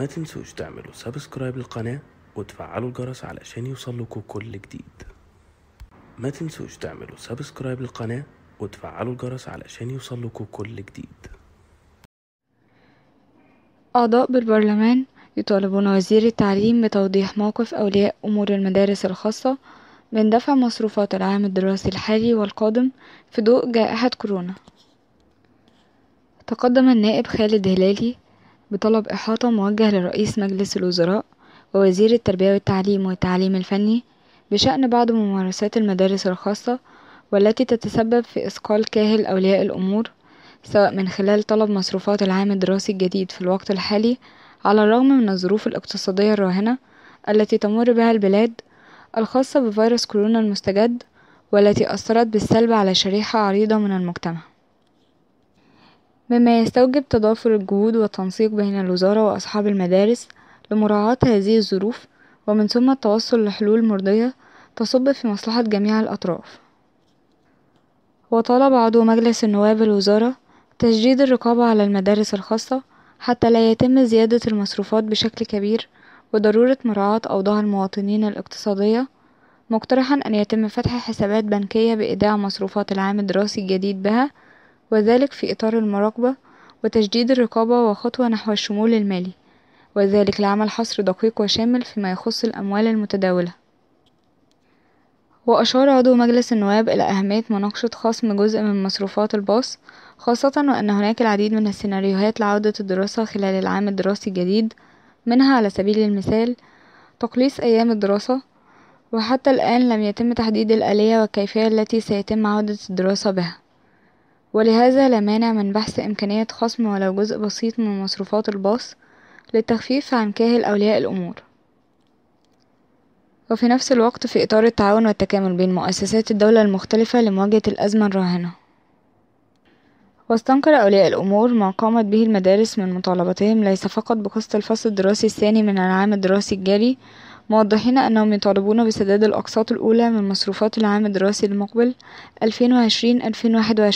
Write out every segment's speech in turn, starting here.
ما تنسوش تعملوا سبسكرايب للقناة وتفعلوا الجرس علشان يوصلكوا كل جديد ما تنسوش تعملوا سبسكرايب للقناة وتفعلوا الجرس علشان يوصلكوا كل جديد أعضاء بالبرلمان يطالبون وزير التعليم بتوضيح موقف أولياء أمور المدارس الخاصة من دفع مصروفات العام الدراسي الحالي والقادم في ضوء جائحة كورونا تقدم النائب خالد هلالي بطلب إحاطة موجه لرئيس مجلس الوزراء ووزير التربية والتعليم والتعليم الفني بشأن بعض ممارسات المدارس الخاصة والتي تتسبب في إثقال كاهل أولياء الأمور سواء من خلال طلب مصروفات العام الدراسي الجديد في الوقت الحالي على الرغم من الظروف الاقتصادية الراهنة التي تمر بها البلاد الخاصة بفيروس كورونا المستجد والتي أثرت بالسلب على شريحة عريضة من المجتمع مما يستوجب تضافر الجهود والتنسيق بين الوزارة وأصحاب المدارس لمراعاة هذه الظروف ومن ثم التوصل لحلول مرضية تصب في مصلحة جميع الأطراف وطالب عضو مجلس النواب الوزارة تشديد الرقابة على المدارس الخاصة حتى لا يتم زيادة المصروفات بشكل كبير وضرورة مراعاة أوضاع المواطنين الاقتصادية مقترحا أن يتم فتح حسابات بنكية بإيداع مصروفات العام الدراسي الجديد بها وذلك في إطار المراقبة وتشديد الرقابة وخطوة نحو الشمول المالي وذلك لعمل حصر دقيق وشامل فيما يخص الأموال المتداولة وأشار عضو مجلس النواب إلى أهمية مناقشة خصم جزء من مصروفات الباص خاصة وأن هناك العديد من السيناريوهات لعودة الدراسة خلال العام الدراسي الجديد منها على سبيل المثال تقليص أيام الدراسة وحتى الآن لم يتم تحديد الآلية والكيفية التي سيتم عودة الدراسة بها ولهذا لا مانع من بحث إمكانية خصم ولو جزء بسيط من مصروفات الباص للتخفيف عن كاهل أولياء الأمور وفي نفس الوقت في إطار التعاون والتكامل بين مؤسسات الدولة المختلفة لمواجهة الأزمة الراهنة واستنكر أولياء الأمور ما قامت به المدارس من مطالبتهم ليس فقط بقسط الفصل الدراسي الثاني من العام الدراسي الجاري موضحين أنهم يطالبون بسداد الأقساط الأولى من مصروفات العام الدراسي المقبل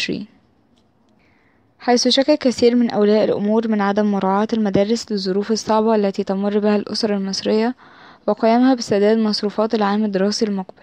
2020-2021 حيث شكا كثير من أولياء الأمور من عدم مراعاة المدارس للظروف الصعبة التي تمر بها الأسر المصرية وقيامها بسداد مصروفات العام الدراسي المقبل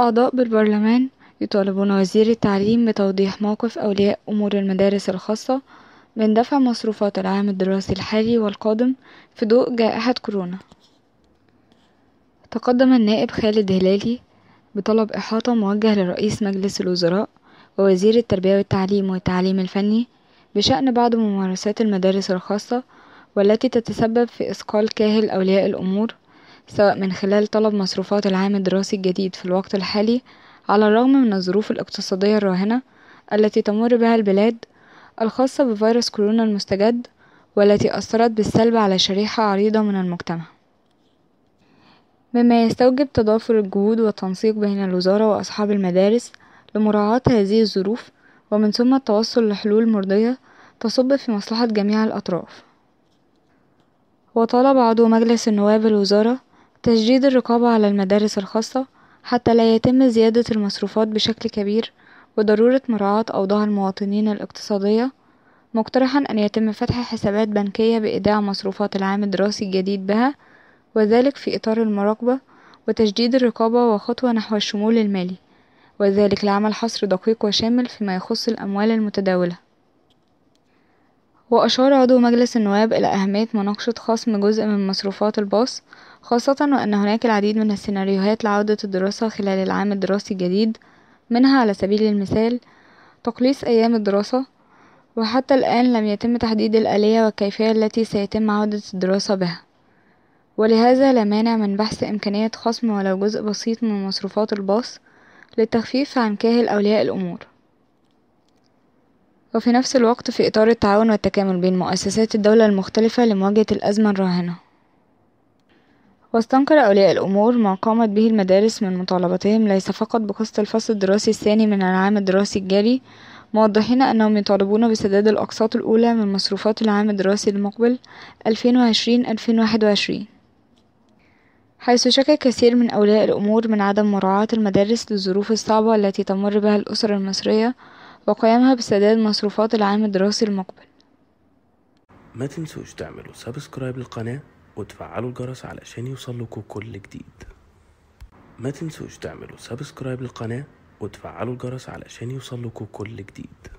أعضاء بالبرلمان يطالبون وزير التعليم بتوضيح موقف أولياء أمور المدارس الخاصة من دفع مصروفات العام الدراسي الحالي والقادم في ضوء جائحة كورونا تقدم النائب خالد هلالي بطلب إحاطة موجه لرئيس مجلس الوزراء ووزير التربية والتعليم والتعليم الفني بشأن بعض ممارسات المدارس الخاصة والتي تتسبب في إثقال كاهل أولياء الأمور سواء من خلال طلب مصروفات العام الدراسي الجديد في الوقت الحالي على الرغم من الظروف الاقتصادية الراهنة التي تمر بها البلاد الخاصة بفيروس كورونا المستجد والتي أثرت بالسلب على شريحة عريضة من المجتمع مما يستوجب تضافر الجهود والتنسيق بين الوزارة وأصحاب المدارس لمراعاة هذه الظروف ومن ثم التوصل لحلول مرضية تصب في مصلحة جميع الأطراف وطلب عضو مجلس النواب الوزارة تشديد الرقابة على المدارس الخاصة حتى لا يتم زيادة المصروفات بشكل كبير وضرورة مراعاة أوضاع المواطنين الاقتصادية مقترحا أن يتم فتح حسابات بنكية بإيداع مصروفات العام الدراسي الجديد بها وذلك في إطار المراقبة وتشديد الرقابة وخطوة نحو الشمول المالي وذلك لعمل حصر دقيق وشامل فيما يخص الأموال المتداولة وأشار عضو مجلس النواب إلى أهمية مناقشة خصم جزء من مصروفات الباص خاصة وأن هناك العديد من السيناريوهات لعودة الدراسة خلال العام الدراسي الجديد منها على سبيل المثال تقليص أيام الدراسة وحتى الآن لم يتم تحديد الآلية والكيفية التي سيتم عودة الدراسة بها ولهذا لا مانع من بحث إمكانية خصم ولو جزء بسيط من مصروفات الباص للتخفيف عن كاهل أولياء الأمور وفي نفس الوقت في إطار التعاون والتكامل بين مؤسسات الدولة المختلفة لمواجهة الأزمة الراهنة واستنكر أولياء الأمور ما قامت به المدارس من مطالبتهم ليس فقط بقسط الفصل الدراسي الثاني من العام الدراسي الجاري موضحين أنهم يطالبون بسداد الأقساط الأولى من مصروفات العام الدراسي المقبل 2020-2021 حيث شكى كثير من أولياء الأمور من عدم مراعاة المدارس للظروف الصعبة التي تمر بها الأسر المصرية وقيامها بسداد مصروفات العام الدراسي المقبل ما تنسوش تعملوا سبسكرايب للقناة وتفعلوا الجرس علشان يوصلكوا كل جديد ما تنسوش تعملوا سبسكرايب للقناة وتفعلوا الجرس علشان يوصلكوا كل جديد